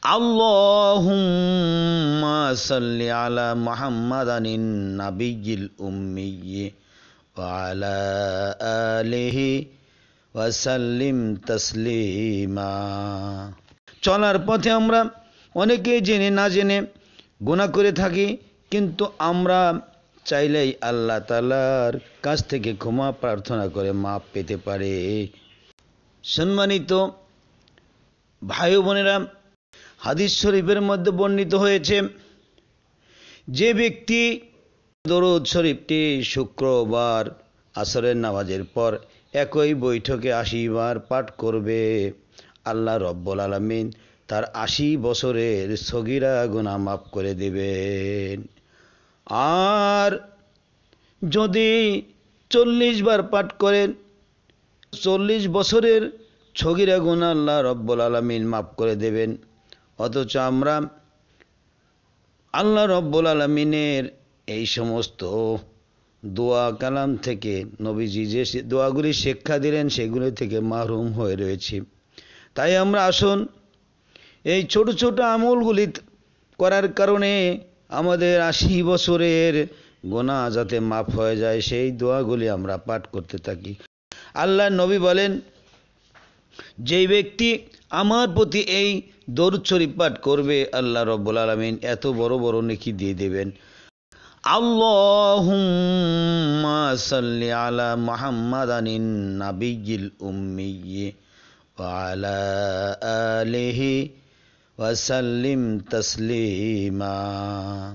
اللهم صل على محمد النبي الأمي وعلى ওয়া সাল্লিম تسليما চলার পথে আমরা অনেকেই জেনে না জেনে গুণা করে থাকি কিন্তু আমরা চাইলেই আল্লাহ তালার কাছ থেকে ক্ষমা প্রার্থনা করে মাপ পেতে পারে সম্মানিত ভাই বোনেরা হাদিস শরীফের মধ্যে বর্ণিত হয়েছে যে ব্যক্তি দরুদ শরীফটি শুক্রবার আসরের নামাজের পর একই বৈঠকে আশিবার পাঠ করবে আল্লাহ রব্বুল আলমিন তার আশি বছরের সগিরা গুণা মাফ করে দেবেন আর যদি চল্লিশ বার পাঠ করেন চল্লিশ বছরের ছগিরা গুণা আল্লাহ রব্বুল আলমিন মাফ করে দেবেন অথচ আমরা আল্লাহ রব্বুল আলমিনের এই সমস্ত দোয়া কালাম থেকে নবীজি যে দোয়াগুলি শিক্ষা দিলেন সেগুলি থেকে মাহরুম হয়ে রয়েছি তাই আমরা আসুন এই ছোট ছোট আমলগুলি করার কারণে আমাদের আশি বছরের গোনা যাতে মাফ হয়ে যায় সেই দোয়াগুলি আমরা পাঠ করতে থাকি আল্লাহ নবী বলেন যেই ব্যক্তি আমার প্রতি এই দরুদ শরীফ করবে আল্লাহ রব্বুল আলমিন এত বড় বড় নেকি দিয়ে দেবেন আল্লাহুম্মা সাল্লি আলা মুহাম্মাদানিন নাবিয়িল উম্মিয়্যি ওয়া আলা আলিহি ওয়া তাসলিমা